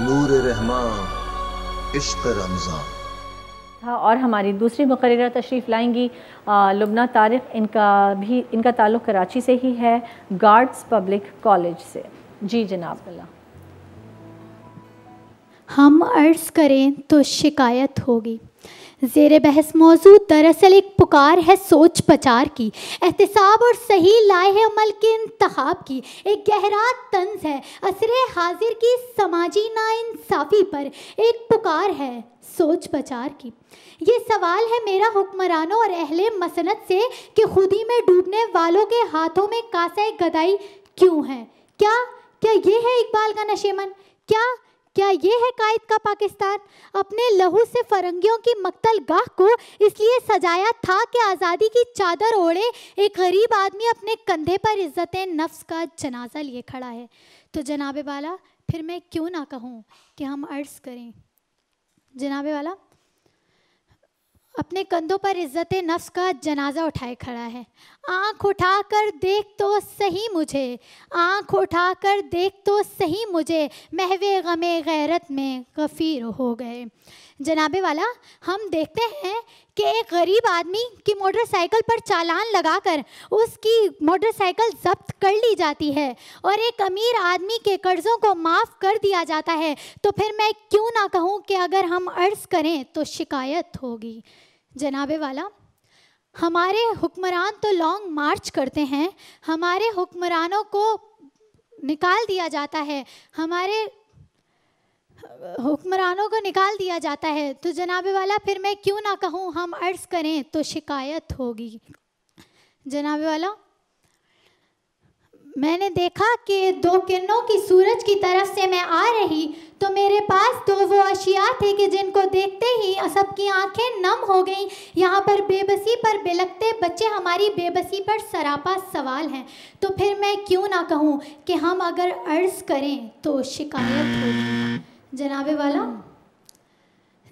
नूर रहमान इश्क रमज़ान था हाँ, और हमारी दूसरी मकर्रा तशरीफ़ लाएंगी लुबना तारिक इनका भी इनका ताल्लुक़ कराची से ही है गार्ड्स पब्लिक कॉलेज से जी जनाब अल्लाह हम अर्ज़ करें तो शिकायत होगी जेर बहस मौजू दरअसल एक पुकार है सोच पचार की एहतसाब और सही लाए अमल के इंतहाब की एक गहरा तंज है असर हाजिर की समाजी नाानसाफ़ी पर एक पुकार है सोच पचार की ये सवाल है मेरा हुक्मरानों और अहले मसनत से कि खुदी में डूबने वालों के हाथों में कासे गदाई क्यों है क्या क्या ये है इकबाल का नशेमन क्या क्या ये है कायद का पाकिस्तान अपने लहू से फरंगियों की मकतल गाह को इसलिए सजाया था कि आज़ादी की चादर ओढ़े एक गरीब आदमी अपने कंधे पर इज्जत नफ्स का जनाजा लिए खड़ा है तो जनाबे वाला फिर मैं क्यों ना कहूँ कि हम अर्ज़ करें जनाबे वाला अपने कंधों पर इज्जत नफ्स का जनाजा उठाए खड़ा है आंख उठाकर देख तो सही मुझे आंख उठाकर देख तो सही मुझे महवे गमे गैरत में गफ़ीर हो गए जनाबे वाला हम देखते हैं कि एक गरीब आदमी की मोटरसाइकिल पर चालान लगाकर उसकी मोटरसाइकिल जब्त कर ली जाती है और एक अमीर आदमी के कर्ज़ों को माफ़ कर दिया जाता है तो फिर मैं क्यों ना कहूँ कि अगर हम अर्ज़ करें तो शिकायत होगी जनाबे वाला हमारे हुक्मरान तो लॉन्ग मार्च करते हैं हमारे हुक्मरानों को निकाल दिया जाता है हमारे हुक्मरानों को निकाल दिया जाता है तो जनाबे वाला फिर मैं क्यों ना कहूँ हम अर्ज़ करें तो शिकायत होगी जनाबे वाला मैंने देखा कि दो किरणों की सूरज की तरफ से मैं आ रही तो मेरे पास तो वो अशिया थे कि जिनको देखते ही सबकी आंखें नम हो गईं यहाँ पर बेबसी पर बिलकते बच्चे हमारी बेबसी पर सरापा सवाल हैं तो फिर मैं क्यों ना कहूँ कि हम अगर अर्ज़ करें तो शिकायत होगी जनाबे वाला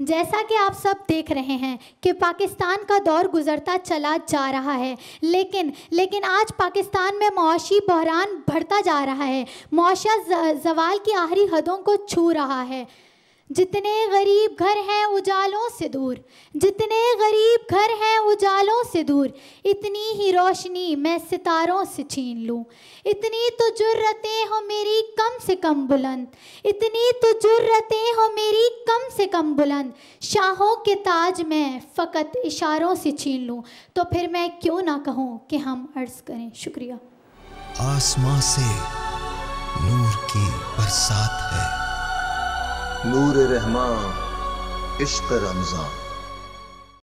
जैसा कि आप सब देख रहे हैं कि पाकिस्तान का दौर गुजरता चला जा रहा है लेकिन लेकिन आज पाकिस्तान में मुशी बहरान बढ़ता जा रहा है मुआशा जवाल की आहरी हदों को छू रहा है जितने गरीब घर हैं उजालों से दूर जितने गरीब घर हैं उजालों से दूर इतनी ही रोशनी मैं सितारों से छीन लूँ इतनी तो जुर्रतें हो मेरी कम से कम बुलंद इतनी तो जुर्रतें हो मेरी कम से कम बुलंद शाहों के ताज में फ़कत इशारों से छीन लूँ तो फिर मैं क्यों ना कहूँ कि हम अर्ज़ करें शुक्रिया आसमां से नूर की बरसात है नूर रहमान इश्क रमज़ान